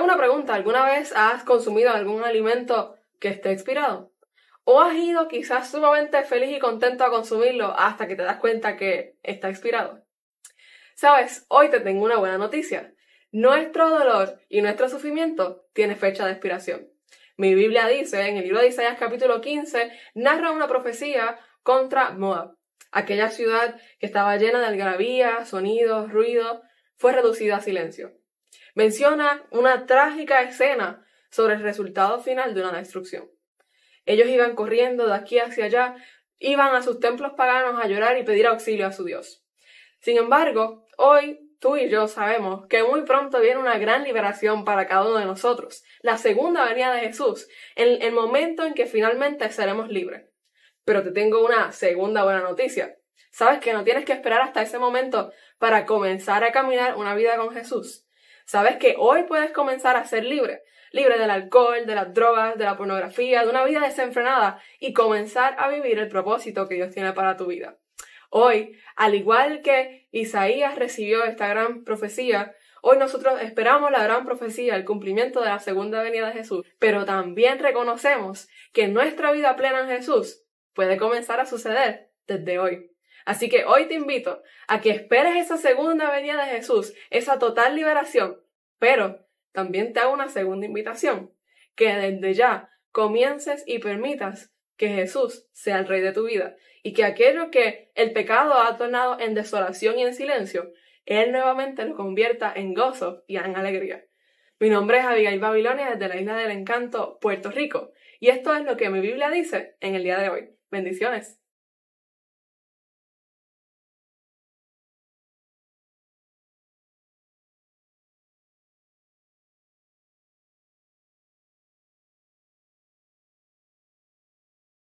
una pregunta, ¿alguna vez has consumido algún alimento que esté expirado? ¿O has ido quizás sumamente feliz y contento a consumirlo hasta que te das cuenta que está expirado? Sabes, hoy te tengo una buena noticia. Nuestro dolor y nuestro sufrimiento tiene fecha de expiración. Mi Biblia dice, en el libro de Isaías capítulo 15, narra una profecía contra Moab. Aquella ciudad que estaba llena de algarabía, sonidos, ruido, fue reducida a silencio. Menciona una trágica escena sobre el resultado final de una destrucción. Ellos iban corriendo de aquí hacia allá, iban a sus templos paganos a llorar y pedir auxilio a su Dios. Sin embargo, hoy tú y yo sabemos que muy pronto viene una gran liberación para cada uno de nosotros, la segunda venida de Jesús, el, el momento en que finalmente seremos libres. Pero te tengo una segunda buena noticia. Sabes que no tienes que esperar hasta ese momento para comenzar a caminar una vida con Jesús. Sabes que hoy puedes comenzar a ser libre, libre del alcohol, de las drogas, de la pornografía, de una vida desenfrenada y comenzar a vivir el propósito que Dios tiene para tu vida. Hoy, al igual que Isaías recibió esta gran profecía, Hoy nosotros esperamos la gran profecía, el cumplimiento de la segunda venida de Jesús, pero también reconocemos que nuestra vida plena en Jesús puede comenzar a suceder desde hoy. Así que hoy te invito a que esperes esa segunda venida de Jesús, esa total liberación, pero también te hago una segunda invitación, que desde ya comiences y permitas que Jesús sea el rey de tu vida y que aquello que el pecado ha tornado en desolación y en silencio, Él nuevamente lo convierta en gozo y en alegría. Mi nombre es Abigail Babilonia desde la Isla del Encanto, Puerto Rico, y esto es lo que mi Biblia dice en el día de hoy. Bendiciones.